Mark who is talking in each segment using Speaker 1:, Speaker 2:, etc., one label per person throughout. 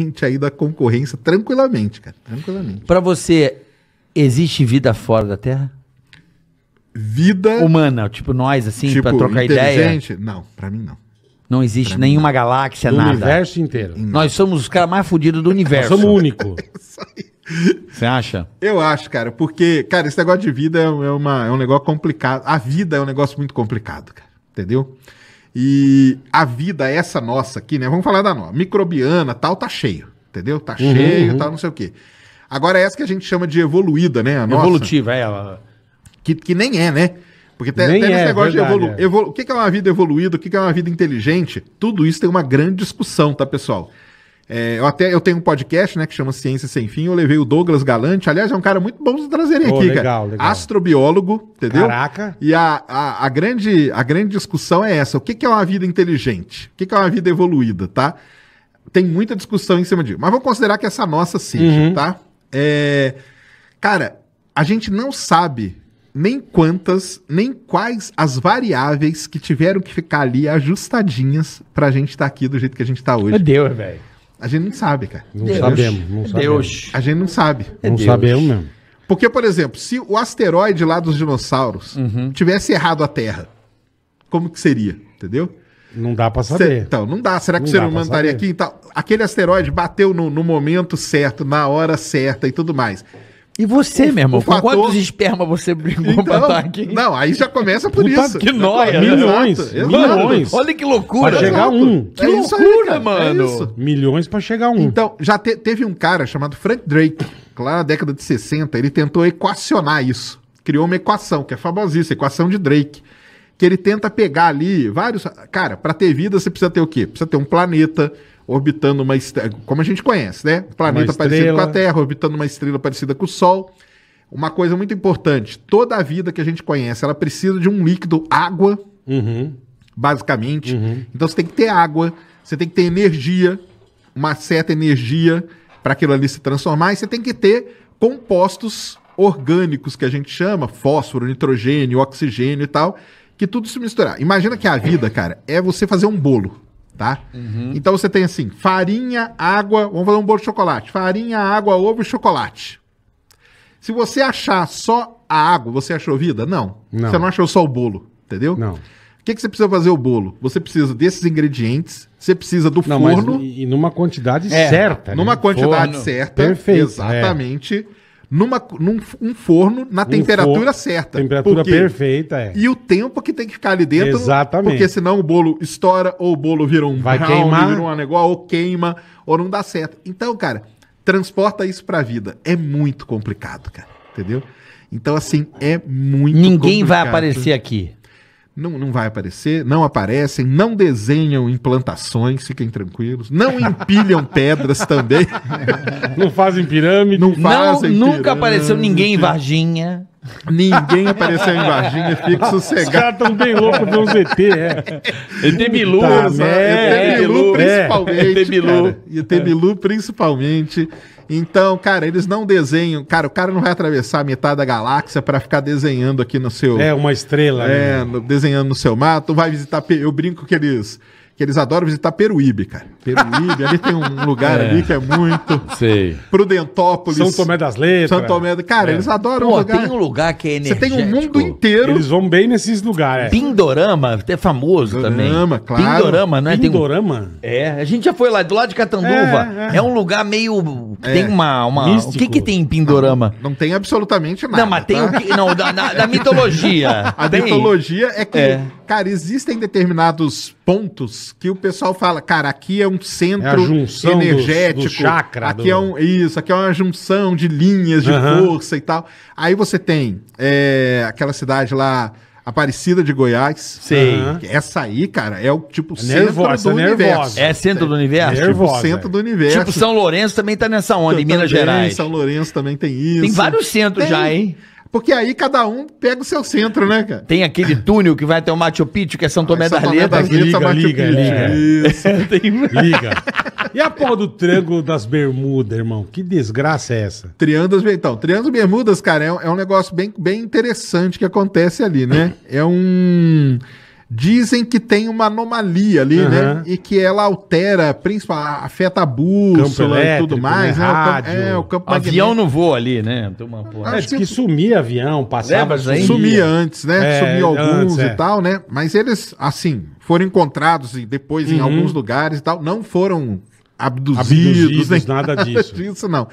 Speaker 1: frente aí da concorrência tranquilamente, cara. Tranquilamente. Para você, existe vida fora da Terra? Vida humana, tipo nós assim, tipo, para trocar ideia? Não, para mim não. Não existe pra nenhuma não. galáxia, do nada. O universo inteiro. Não. Nós somos os caras mais fodidos do universo. Somos o único. É você acha? Eu acho, cara, porque, cara, esse negócio de vida é, é, uma, é um negócio complicado. A vida é um negócio muito complicado, cara. Entendeu? E a vida essa nossa aqui, né? Vamos falar da nossa. Microbiana, tal, tá cheio, entendeu? Tá uhum, cheio, uhum. tal, não sei o quê. Agora é essa que a gente chama de evoluída, né? A nossa, Evolutiva, é ela. Que, que nem é, né? Porque tem, tem é, esse negócio verdade, de evolu... É. Evolu... O que é uma vida evoluída, o que é uma vida inteligente? Tudo isso tem uma grande discussão, tá, pessoal? É, eu até eu tenho um podcast, né, que chama Ciência Sem Fim. Eu levei o Douglas Galante. Aliás, é um cara muito bom de trazer oh, aqui, legal, cara. Legal. Astrobiólogo, entendeu? Caraca. E a, a, a, grande, a grande discussão é essa: o que, que é uma vida inteligente? O que, que é uma vida evoluída, tá? Tem muita discussão em cima disso. Mas vamos considerar que essa nossa seja, uhum. tá? É, cara, a gente não sabe nem quantas, nem quais as variáveis que tiveram que ficar ali ajustadinhas pra gente estar tá aqui do jeito que a gente tá hoje. Meu Deus, velho. A gente não sabe, cara. Não Deus. sabemos. Não sabemos. Deus. A gente não sabe. É não Deus. sabemos mesmo. Porque, por exemplo, se o asteroide lá dos dinossauros uhum. tivesse errado a Terra, como que seria? Entendeu? Não dá para saber. então, não dá. Será que não o ser humano estaria aqui? Então, aquele asteroide bateu no, no momento certo, na hora certa e tudo mais. E você, o, meu irmão, com fator... quantos espermas você brigou então, pra tá estar aqui? Não, aí já começa por Puta isso. Que nóia. Milhões. Né? Exato, milhões. Exato. Olha que loucura. Pra chegar Exato. um. É que é loucura, aí, mano. É milhões pra chegar um. Então, já te, teve um cara chamado Frank Drake, lá na década de 60, ele tentou equacionar isso. Criou uma equação, que é famosíssima, equação de Drake. Que ele tenta pegar ali vários. Cara, pra ter vida você precisa ter o quê? Precisa ter um planeta, orbitando uma estrela, como a gente conhece, né? planeta parecido com a Terra, orbitando uma estrela parecida com o Sol. Uma coisa muito importante: toda a vida que a gente conhece, ela precisa de um líquido, água, uhum. basicamente. Uhum. Então você tem que ter água, você tem que ter energia, uma certa energia para aquilo ali se transformar, e você tem que ter compostos orgânicos que a gente chama, fósforo, nitrogênio, oxigênio e tal, que tudo se misturar. Imagina que a vida, cara, é você fazer um bolo tá? Uhum. Então você tem assim, farinha, água, vamos fazer um bolo de chocolate. Farinha, água, ovo e chocolate. Se você achar só a água, você achou vida? Não. não. Você não achou só o bolo, entendeu? Não. O que, que você precisa fazer o bolo? Você precisa desses ingredientes, você precisa do não, forno. e numa quantidade é, certa. Né? Numa né? quantidade forno. certa. Perfeito. É. Exatamente. É numa, num um forno na um temperatura forno, certa. Temperatura perfeita, é. E o tempo que tem que ficar ali dentro. Exatamente. Porque senão o bolo estoura, ou o bolo vira um Vai brown, queimar. vira um negócio, ou queima, ou não dá certo. Então, cara, transporta isso pra vida. É muito complicado, cara. Entendeu? Então, assim, é muito Ninguém complicado. vai aparecer aqui. Não, não vai aparecer, não aparecem, não desenham implantações, fiquem tranquilos. Não empilham pedras também. Não fazem pirâmide. Não fazem Não, nunca apareceu ninguém em Varginha. Ninguém apareceu em Varginha, fica sossegado. Os caras tão bem loucos pra ver os ET, é. ET Bilu, tá, é, ET é. Bilu, é. principalmente. ET Bilu. ET Bilu, principalmente. Então, cara, eles não desenham. Cara, o cara não vai atravessar a metade da galáxia para ficar desenhando aqui no seu. É, uma estrela. É, né? desenhando no seu mato. Vai visitar. Eu brinco que eles que eles adoram visitar Peruíbe, cara. Peruíbe, ali tem um lugar é. ali que é muito. Sei. Prudentópolis. São Tomé das Letras. São Tomé. Cara, é. eles adoram Pô, um lugar. tem um lugar que é energético. Você tem o um mundo inteiro. Eles vão bem nesses lugares. É. Pindorama, é famoso Pindorama, também. Pindorama, claro. Pindorama, né? Pindorama? Um... É, a gente já foi lá, do lado de Catanduva. É, é. é um lugar meio... Tem é. uma... uma... O que que tem em Pindorama? Não, não tem absolutamente nada. Não, mas tem tá? o que... Não, da, da, da mitologia. a tem. mitologia é que... Cara, existem determinados pontos que o pessoal fala, cara, aqui é um centro é energético. do chakra, aqui do... é um isso, aqui é uma junção de linhas de uhum. força e tal. Aí você tem é, aquela cidade lá Aparecida de Goiás. Sim. Uhum. Essa aí, cara, é o tipo é centro do é universo. É centro do universo? É tipo nervosa. Tipo centro do universo. Tipo São Lourenço também tá nessa onda, Eu em Minas Gerais. São Lourenço também tem isso. Tem vários centros tem. já, hein? Porque aí cada um pega o seu centro, né, cara? Tem aquele túnel que vai até o Machu Picchu, que é São ah, Tomé, ah, é São Tomé das Letras. Liga, liga, liga, liga. Tem... liga. E a porra do Triângulo das Bermudas, irmão? Que desgraça é essa? Triângulos, então, Triângulo das Bermudas, cara, é um, é um negócio bem, bem interessante que acontece ali, né? É um dizem que tem uma anomalia ali, uhum. né? E que ela altera, principalmente, afeta a bússola e tudo né? mais. Né? Rádio, é, o campo avião não voa ali, né? Tem uma porra. É, Acho que, que sumia avião, passava. Lembra, sumia antes, né? É, sumia alguns antes, é. e tal, né? Mas eles, assim, foram encontrados depois uhum. em alguns lugares e tal. Não foram abduzidos, abduzidos nem nada disso. disso, não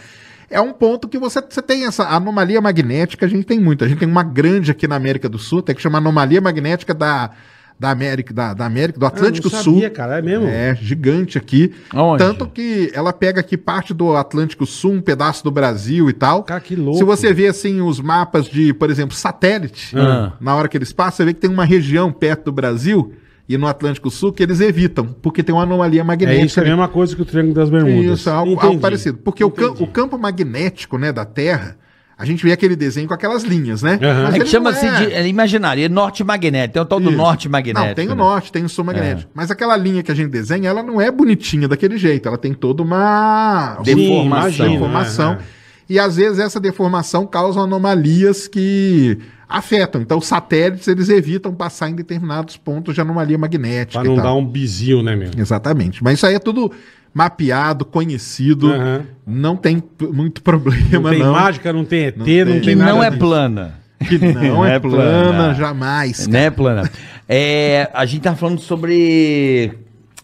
Speaker 1: é um ponto que você, você tem essa anomalia magnética, a gente tem muito. A gente tem uma grande aqui na América do Sul, tem que chamar anomalia magnética da da América, da, da América do ah, Atlântico ah, sabia, Sul. Cara, é mesmo? É, gigante aqui. Aonde? Tanto que ela pega aqui parte do Atlântico Sul, um pedaço do Brasil e tal. Cara, que louco. Se você vê assim os mapas de, por exemplo, satélite, ah. na hora que eles passam, você vê que tem uma região perto do Brasil e no Atlântico Sul que eles evitam, porque tem uma anomalia é magnética. É isso, é a mesma coisa que o Triângulo das Bermudas. Isso, é algo, algo parecido. Porque o, cam o, campo magnético né, da Terra a gente vê aquele desenho com aquelas linhas, né? Uhum. É que chama-se é... de é imaginário, é norte magnético. Tem o tal do Isso. norte magnético. Não, tem né? o norte, tem o sul é. magnético. É. Mas aquela linha que a gente desenha, ela não é bonitinha daquele jeito. Ela tem toda uma deformação. Sim, deformação. Né? E às vezes essa deformação causa anomalias que afetam. Então, os satélites eles evitam passar em determinados pontos de anomalia magnética. Para não dar um bizil, né, mesmo? Exatamente. Mas isso aí é tudo mapeado, conhecido. Uhum. Não tem muito problema, não. Tem não. mágica, não tem ET, não tem, não tem nada. Não é disso. plana. Que não, é não é, é plana, plana, jamais. Cara. Não é plana. É, a gente tá falando sobre. O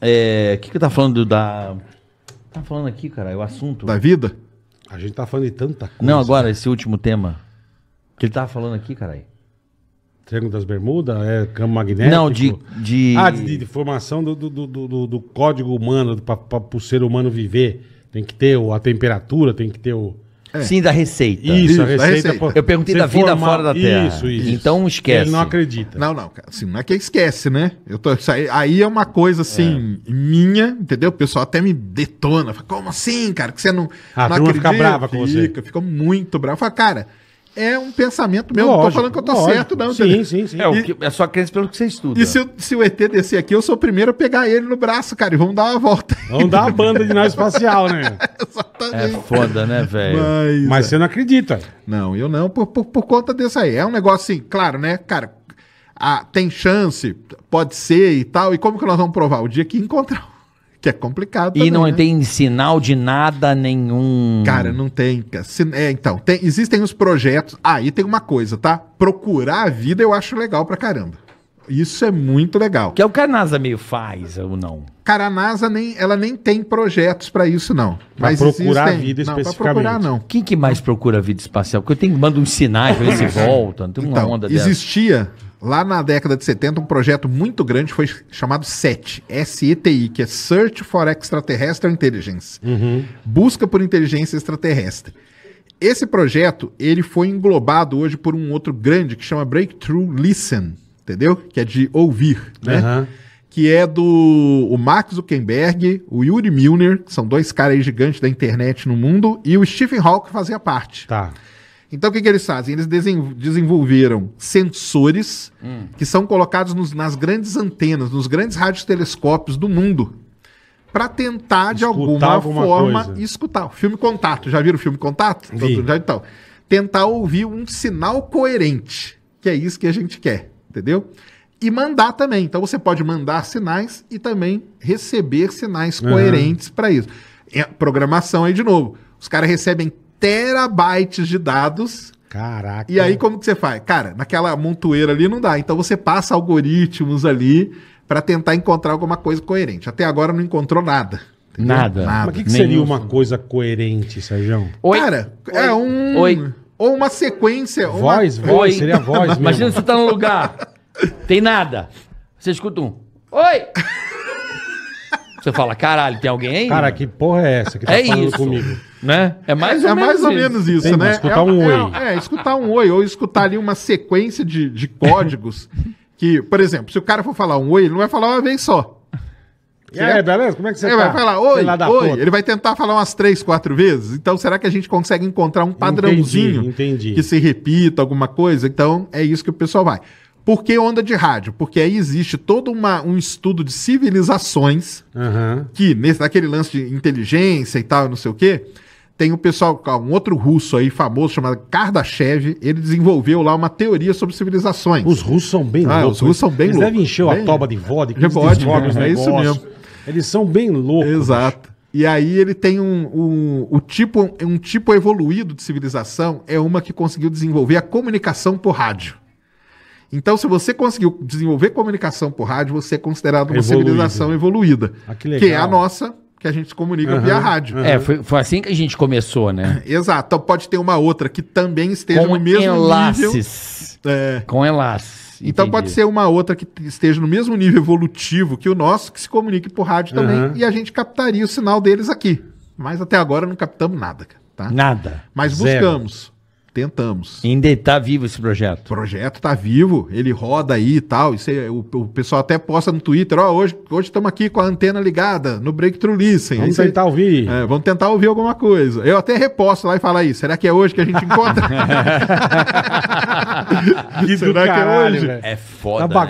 Speaker 1: é, que, que eu tava tá falando da. Tá falando aqui, cara, o assunto. Da vida? A gente tá falando de tanta coisa. Não, agora, esse último tema. Que ele tava tá falando aqui, caralho. Triângulo das Bermudas? É campo magnético? Não, de. de... Ah, de, de formação do, do, do, do, código humano, para o ser humano viver. Tem que ter o, a temperatura, tem que ter o. É. Sim, da receita. Isso, a receita. receita. Pô, eu perguntei da vida formar... fora da Terra. Isso, isso. Então esquece. Ele não acredita. Não, não. Assim, não é que esquece, né? Eu tô, aí, aí, é uma coisa assim, é. minha, entendeu? O pessoal até me detona. Fala, como assim, cara? Que você não. Ah, não acredita. fica brava com você. Fica, fica muito bravo. Fala, cara é um pensamento meu. Lógico, não tô falando que eu tô lógico. certo, não. Sim, entendeu? sim, sim. É, é só crença pelo que você estuda. E se, o, se o ET descer aqui, eu sou o primeiro a pegar ele no braço, cara, e vamos dar uma volta. Vamos dar uma banda de nave espacial, né? Exatamente. É foda, né, velho? Mas, Mas é. você não acredita. Não, eu não, por, por, por, conta disso aí. É um negócio assim, claro, né, cara? tem chance, pode ser e tal. E como que nós vamos provar? O dia que encontrar que é complicado. E não né? tem sinal de nada nenhum. Cara, não tem. É, então, tem, existem os projetos. Aí ah, tem uma coisa, tá? Procurar a vida eu acho legal pra caramba. Isso é muito legal. Que é o que a NASA meio faz ou não? Cara, a NASA nem, ela nem tem projetos para isso não. Pra mas procurar existem... a vida não, especificamente. Pra procurar não. Quem que mais procura a vida espacial? Porque eu tenho que mandar uns sinais para ver se volta, tem uma então, onda dessa. Existia Lá na década de 70, um projeto muito grande foi chamado SETI, S-E-T-I, que é Search for Extraterrestrial Intelligence. Uhum. Busca por inteligência extraterrestre. Esse projeto, ele foi englobado hoje por um outro grande que chama Breakthrough Listen, entendeu? Que é de ouvir, né? Uhum. Que é do o Max Zuckerberg, o Yuri Milner, que são dois caras gigantes da internet no mundo, e o Stephen Hawking fazia parte. Tá. Então o que, que eles fazem? Eles desenvolveram sensores hum. que são colocados nos, nas grandes antenas, nos grandes radiotelescópios do mundo, para tentar escutar de alguma, alguma forma coisa. escutar. filme Contato, já viram o filme Contato? Vi. Já, então, tentar ouvir um sinal coerente, que é isso que a gente quer, entendeu? E mandar também. Então você pode mandar sinais e também receber sinais coerentes para isso. É, programação aí de novo. Os caras recebem terabytes de dados. Caraca. E aí como que você faz? Cara, naquela montoeira ali não dá. Então você passa algoritmos ali para tentar encontrar alguma coisa coerente. Até agora não encontrou nada. Nada. nada. Mas o que, que seria uma assim. coisa coerente, Sérgio? Oi. Cara, é Oi. é um... Oi. Ou uma sequência. Voz, uma... voz, seria voz mesmo. Imagina você tá num lugar, tem nada. Você escuta um... Oi! Você fala, caralho, tem alguém aí? Cara, que porra é essa que tá é falando isso. comigo? Né? É mais, é, ou, é menos mais ou, menos isso, Sim, né? Escutar é, um é oi. É, escutar um oi, ou escutar ali uma sequência de, de códigos que, por exemplo, se o cara for falar um oi, ele não vai falar uma vez só. E aí, é, beleza? Como é que você ele tá? vai falar oi, oi. Ele vai tentar falar umas três, quatro vezes. Então, será que a gente consegue encontrar um padrãozinho entendi, entendi. que se repita, alguma coisa? Então, é isso que o pessoal vai. Por que onda de rádio? Porque aí existe todo uma, um estudo de civilizações uhum. que, nesse, naquele lance de inteligência e tal, não sei o quê, tem o um pessoal, ah, um outro russo aí famoso chamado Kardashev, ele desenvolveu lá uma teoria sobre civilizações. Os russos são bem ah, loucos. Os russos são bem eles loucos. Eles devem encher bem... a toba de vodka. De é vodka, é, é isso mesmo. Eles são bem loucos. Exato. E aí ele tem um, um, um, tipo, um tipo evoluído de civilização, é uma que conseguiu desenvolver a comunicação por rádio. Então, se você conseguiu desenvolver comunicação por rádio, você é considerado uma Evoluído. civilização evoluída. Ah, que, que, é a nossa, que a gente se comunica uhum, via rádio. Uhum. É, foi, foi, assim que a gente começou, né? Exato. Então, pode ter uma outra que também esteja Com no mesmo enlaces. nível. É. Com enlaces. Então pode ser uma outra que esteja no mesmo nível evolutivo que o nosso, que se comunique por rádio também, uhum. e a gente captaria o sinal deles aqui. Mas até agora não captamos nada, tá? Nada. Mas Zero. buscamos. Tentamos. ainda está vivo esse projeto. O projeto está vivo, ele roda aí e tal. Isso aí, o, o, pessoal até posta no Twitter, ó, oh, hoje estamos aqui com a antena ligada no Breakthrough Listen. Vamos aí, tentar ouvir. É, vamos tentar ouvir alguma coisa. Eu até reposto lá e falo aí, será que é hoje que a gente encontra? que será caralho, que é hoje? Véio. É foda. Tá né?